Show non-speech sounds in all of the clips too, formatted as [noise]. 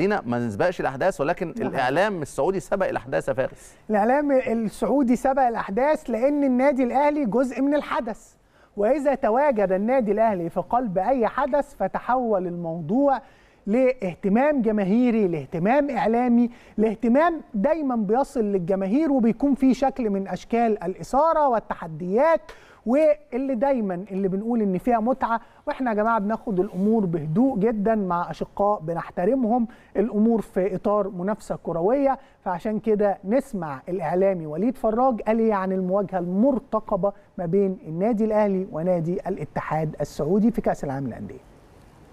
خلينا ما نسبقش الاحداث ولكن الاعلام السعودي سبق الاحداث يا فارس الاعلام السعودي سبق الاحداث لان النادي الاهلي جزء من الحدث واذا تواجد النادي الاهلي في قلب اي حدث فتحول الموضوع لاهتمام جماهيري لاهتمام اعلامي لاهتمام دايما بيصل للجماهير وبيكون في شكل من اشكال الاثاره والتحديات واللي دايما اللي بنقول ان فيها متعه واحنا يا جماعه بناخد الامور بهدوء جدا مع اشقاء بنحترمهم الامور في اطار منافسه كرويه فعشان كده نسمع الاعلامي وليد فراج قال ايه عن المواجهه المرتقبه ما بين النادي الاهلي ونادي الاتحاد السعودي في كاس العالم للانديه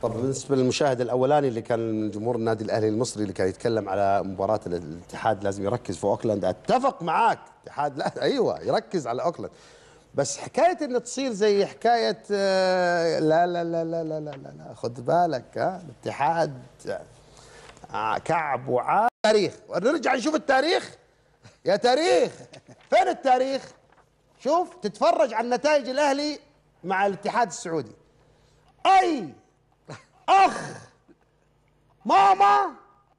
طب بالنسبه للمشاهد الاولاني اللي كان من جمهور النادي الاهلي المصري اللي كان يتكلم على مباراه الاتحاد لازم يركز في اوكلاند اتفق معاك اتحاد لا ايوه يركز على اوكلاند بس حكايه ان تصير زي حكايه آه، لا لا لا لا لا لا لا, خد بالك ها آه، الاتحاد آه، كعب وعاد تاريخ نرجع نشوف التاريخ يا تاريخ فين التاريخ شوف تتفرج على نتائج الاهلي مع الاتحاد السعودي اي اخ ماما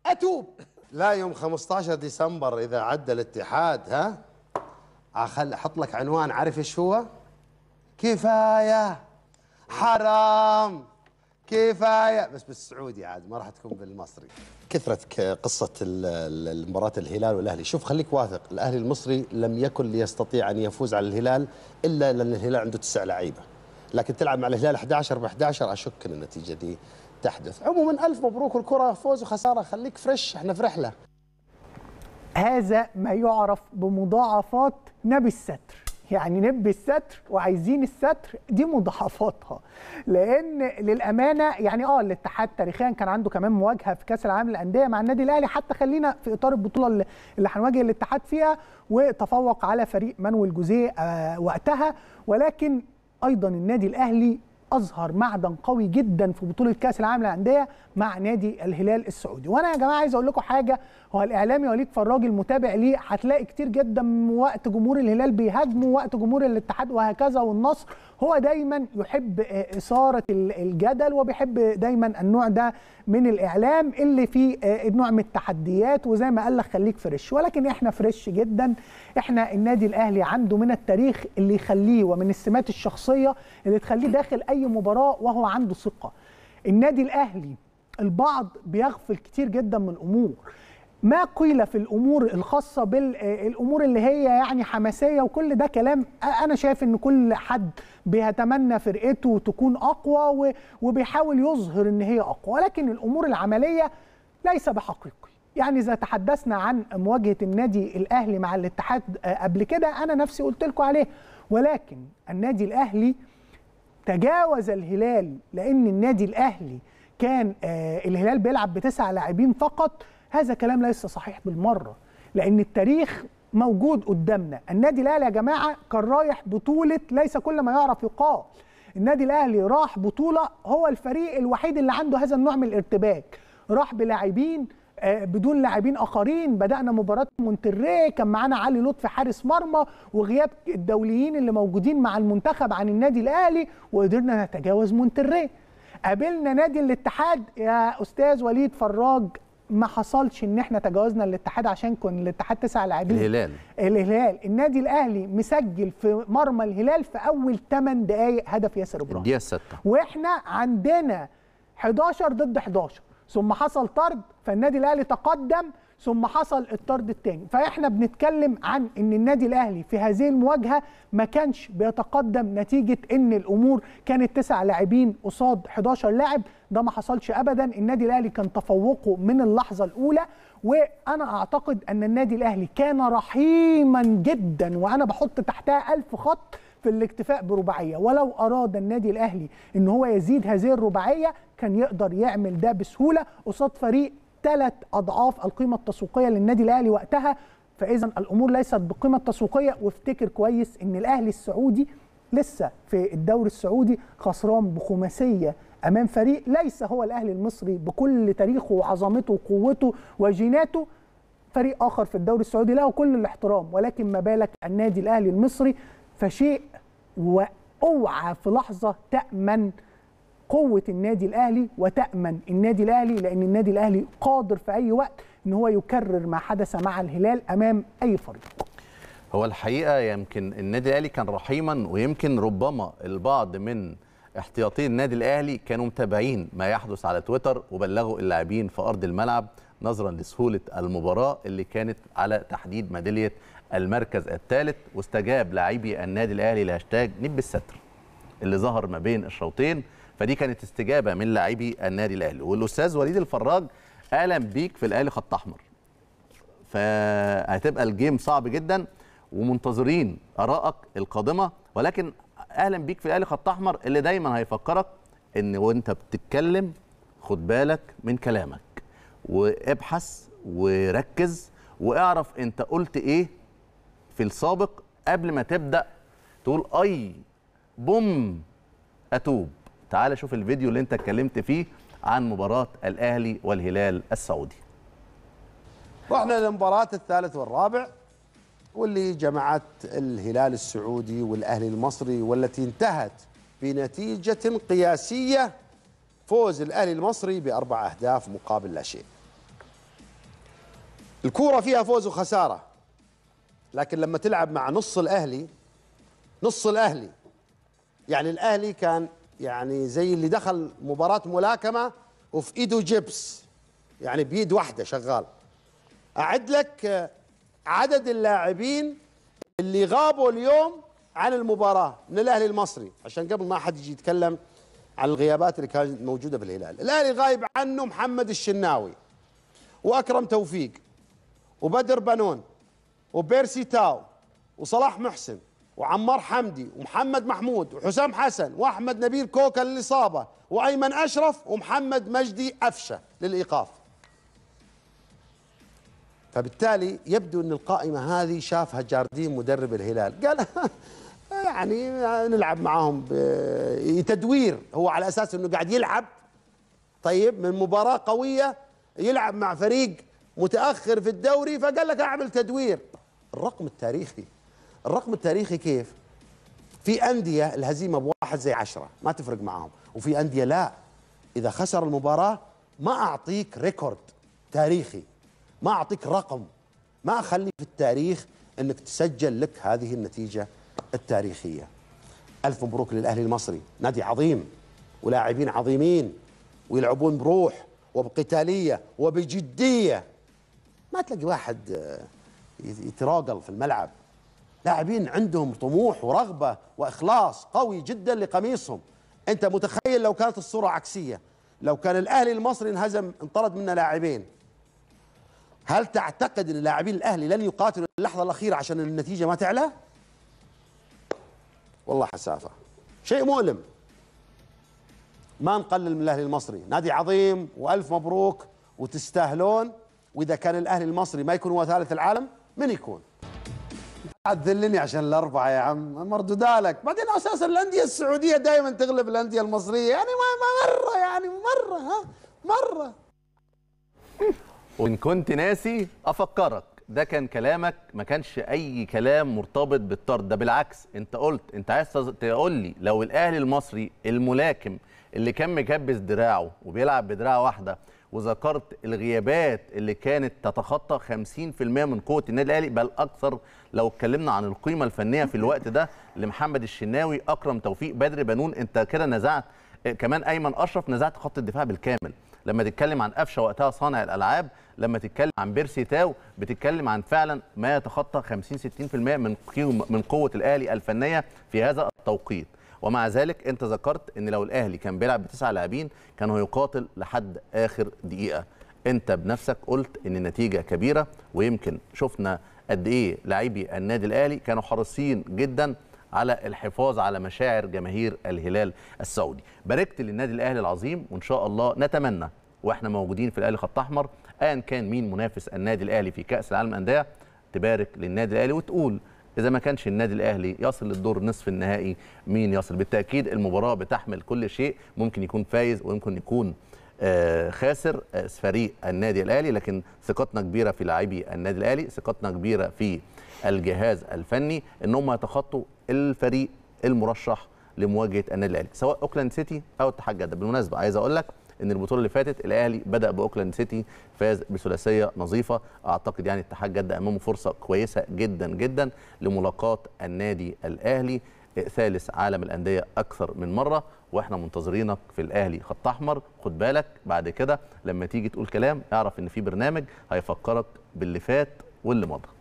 اتوب لا يوم 15 ديسمبر اذا عدى الاتحاد ها اخل احط لك عنوان عارف ايش هو؟ كفايه حرام كفايه بس بالسعودي عاد ما راح تكون بالمصري كثرة قصة مباراة الهلال والأهلي شوف خليك واثق الأهلي المصري لم يكن ليستطيع أن يفوز على الهلال إلا لأن الهلال عنده تسع لعيبة لكن تلعب مع الهلال 11 ب 11 أشك أن النتيجة دي تحدث عموما ألف مبروك الكرة فوز وخسارة خليك فريش احنا في رحلة هذا ما يعرف بمضاعفات نبي الستر يعني نبي الستر وعايزين الستر دي مضاعفاتها لان للامانه يعني اه الاتحاد تاريخيا كان عنده كمان مواجهه في كاس العالم للانديه مع النادي الاهلي حتى خلينا في اطار البطوله اللي هنواجه الاتحاد فيها وتفوق على فريق مانويل جوزيه آه وقتها ولكن ايضا النادي الاهلي اظهر معدن قوي جدا في بطوله كاس العالم للانديه مع نادي الهلال السعودي وانا يا جماعه عايز اقول لكم حاجه هو الاعلامي وليد فراج المتابع ليه هتلاقي كتير جدا وقت جمهور الهلال بيهاجمه وقت جمهور الاتحاد وهكذا والنصر هو دايما يحب إثارة الجدل وبيحب دايما النوع ده من الإعلام اللي فيه آه، نوع من التحديات وزي ما قال لك خليك فريش ولكن إحنا فريش جدا إحنا النادي الأهلي عنده من التاريخ اللي يخليه ومن السمات الشخصية اللي تخليه داخل أي مباراة وهو عنده ثقة النادي الأهلي البعض بيغفل كتير جدا من الأمور ما قيل في الامور الخاصه بالامور اللي هي يعني حماسيه وكل ده كلام انا شايف ان كل حد بيتمنى فرقته تكون اقوى وبيحاول يظهر ان هي اقوى ولكن الامور العمليه ليس بحقيقي يعني اذا تحدثنا عن مواجهه النادي الاهلي مع الاتحاد قبل كده انا نفسي قلت لكم عليه ولكن النادي الاهلي تجاوز الهلال لان النادي الاهلي كان الهلال بيلعب بتسع لاعبين فقط هذا كلام ليس صحيح بالمره لان التاريخ موجود قدامنا النادي الاهلي يا جماعه كان رايح بطوله ليس كل ما يعرف يقال النادي الاهلي راح بطوله هو الفريق الوحيد اللي عنده هذا النوع من الارتباك راح بلاعبين آه، بدون لاعبين اخرين بدانا مباراه مونتري كان معانا علي لطفي حارس مرمى وغياب الدوليين اللي موجودين مع المنتخب عن النادي الاهلي وقدرنا نتجاوز مونتري قابلنا نادي الاتحاد يا استاذ وليد فراج ما حصلش ان احنا تجاوزنا الاتحاد عشان كان الاتحاد تسع لاعبين الهلال الهلال النادي الاهلي مسجل في مرمى الهلال في اول 8 دقائق هدف ياسر ابراهيم الدقيقه 6 واحنا عندنا 11 ضد 11 ثم حصل طرد فالنادي الاهلي تقدم ثم حصل الطرد الثاني فاحنا بنتكلم عن ان النادي الاهلي في هذه المواجهه ما كانش بيتقدم نتيجه ان الامور كانت تسع لاعبين قصاد 11 لاعب ده ما حصلش ابدا النادي الاهلي كان تفوقه من اللحظه الاولى وانا اعتقد ان النادي الاهلي كان رحيما جدا وانا بحط تحتها ألف خط في الاكتفاء برباعيه ولو اراد النادي الاهلي ان هو يزيد هذه الرباعيه كان يقدر يعمل ده بسهوله قصاد فريق ثلاث اضعاف القيمه التسويقيه للنادي الاهلي وقتها فاذا الامور ليست بقيمه تسويقيه وافتكر كويس ان الاهلي السعودي لسه في الدوري السعودي خسران بخماسيه امام فريق ليس هو الاهلي المصري بكل تاريخه وعظمته وقوته وجيناته فريق اخر في الدوري السعودي له كل الاحترام ولكن ما بالك النادي الاهلي المصري فشيء واوعى في لحظه تامن قوه النادي الاهلي وتامن النادي الاهلي لان النادي الاهلي قادر في اي وقت ان هو يكرر ما حدث مع الهلال امام اي فريق هو الحقيقه يمكن النادي الاهلي كان رحيما ويمكن ربما البعض من احتياطي النادي الاهلي كانوا متابعين ما يحدث على تويتر وبلغوا اللاعبين في ارض الملعب نظرا لسهوله المباراه اللي كانت على تحديد ميداليه المركز الثالث واستجاب لاعبي النادي الاهلي لهاشتاج نب الستر اللي ظهر ما بين الشوطين فدي كانت استجابه من لاعبي النادي الاهلي والاستاذ وليد الفراج اهلا بيك في الاهلي خط احمر فهتبقى الجيم صعب جدا ومنتظرين ارائك القادمه ولكن اهلا بيك في الاهلي خط احمر اللي دايما هيفكرك ان وانت بتتكلم خد بالك من كلامك وابحث وركز واعرف انت قلت ايه في السابق قبل ما تبدا تقول اي بوم اتوب تعال شوف الفيديو اللي انت اتكلمت فيه عن مباراة الأهلي والهلال السعودي رحنا للمباراه الثالث والرابع واللي جمعت الهلال السعودي والأهلي المصري والتي انتهت بنتيجة قياسية فوز الأهلي المصري بأربع أهداف مقابل لا شيء الكورة فيها فوز وخسارة لكن لما تلعب مع نص الأهلي نص الأهلي يعني الأهلي كان يعني زي اللي دخل مباراة ملاكمة وفي ايده جبس يعني بيد واحدة شغال أعد لك آه، عدد اللاعبين اللي غابوا اليوم عن المباراة من الأهلي المصري عشان قبل ما أحد يجي يتكلم عن الغيابات اللي كانت موجودة في الهلال الأهلي غايب عنه محمد الشناوي وأكرم توفيق وبدر بنون وبيرسي تاو وصلاح محسن وعمار حمدي ومحمد محمود وحسام حسن واحمد نبيل كوكا للاصابه وايمن اشرف ومحمد مجدي افشه للايقاف فبالتالي يبدو ان القائمه هذه شافها جاردين مدرب الهلال قال [laughs] يعني نلعب معاهم تدوير هو على اساس انه قاعد يلعب طيب من مباراه قويه يلعب مع فريق متاخر في الدوري فقال لك اعمل تدوير الرقم التاريخي الرقم التاريخي كيف في انديه الهزيمه بواحد زي عشرة ما تفرق معاهم وفي انديه لا اذا خسر المباراه ما اعطيك ريكورد تاريخي ما اعطيك رقم ما اخلي في التاريخ انك تسجل لك هذه النتيجه التاريخيه الف مبروك للاهلي المصري نادي عظيم ولاعبين عظيمين ويلعبون بروح وبقتاليه وبجديه ما تلاقي واحد آه، يتراقل في الملعب لاعبين عندهم طموح ورغبة وإخلاص قوي جدا لقميصهم أنت متخيل لو كانت الصورة عكسية لو كان الأهلي المصري انهزم انطرد منا لاعبين هل تعتقد أن لاعبين الأهلي لن يقاتلوا اللحظة الأخيرة عشان النتيجة ما تعلى؟ والله حسافة شيء مؤلم ما نقلل من الأهلي المصري نادي عظيم وألف مبروك وتستاهلون وإذا كان الأهلي المصري ما يكون هو ثالث العالم من يكون؟ تذلني عشان الاربعه يا عم مردودالك بعدين اساسا الانديه السعوديه دائما تغلب الانديه المصريه يعني ما مره يعني مره ها مره وان كنت ناسي افكرك ده كان كلامك ما كانش اي كلام مرتبط بالطرد ده بالعكس انت قلت انت عايز تقول لي لو الاهلي المصري الملاكم اللي كان مكبس دراعه وبيلعب بدراعه واحده وذكرت الغيابات اللي كانت تتخطى 50% من قوه النادي الاهلي بل اكثر لو اتكلمنا عن القيمه الفنيه في الوقت ده لمحمد الشناوي اكرم توفيق بدر بنون انت كده نزعت آه، كمان ايمن اشرف نزعت خط الدفاع بالكامل لما تتكلم عن قفشه وقتها صانع الالعاب لما تتكلم عن بيرسي تاو بتتكلم عن فعلا ما يتخطى 50 60% من من قوه الاهلي الفنيه في هذا التوقيت ومع ذلك انت ذكرت ان لو الاهلي كان بيلعب بتسع لاعبين كان هيقاتل لحد اخر دقيقه انت بنفسك قلت ان النتيجه كبيره ويمكن شفنا قد ايه لاعبي النادي الاهلي كانوا حريصين جدا على الحفاظ على مشاعر جماهير الهلال السعودي باركت للنادي الاهلي العظيم وان شاء الله نتمنى واحنا موجودين في الاهلي خط احمر ايا كان مين منافس النادي الاهلي في كاس العالم الانديه تبارك للنادي الاهلي وتقول اذا ما كانش النادي الاهلي يصل للدور نصف النهائي مين يصل بالتاكيد المباراه بتحمل كل شيء ممكن يكون فايز ويمكن يكون آه، خاسر آه، فريق النادي الاهلي لكن ثقتنا كبيره في لاعبي النادي الاهلي ثقتنا كبيره في الجهاز الفني ان هم يتخطوا الفريق المرشح لمواجهه النادي الاهلي سواء اوكلاند سيتي او اتحاد جده بالمناسبه عايز اقول لك ان البطوله اللي فاتت الاهلي بدا باوكلاند سيتي فاز بثلاثيه نظيفه اعتقد يعني اتحاد جده امامه فرصه كويسه جدا جدا لملاقاه النادي الاهلي ثالث عالم الانديه اكثر من مره واحنا منتظرينك في الاهلي خط احمر خد بالك بعد كده لما تيجي تقول كلام اعرف ان في برنامج هيفكرك باللي فات واللي مضى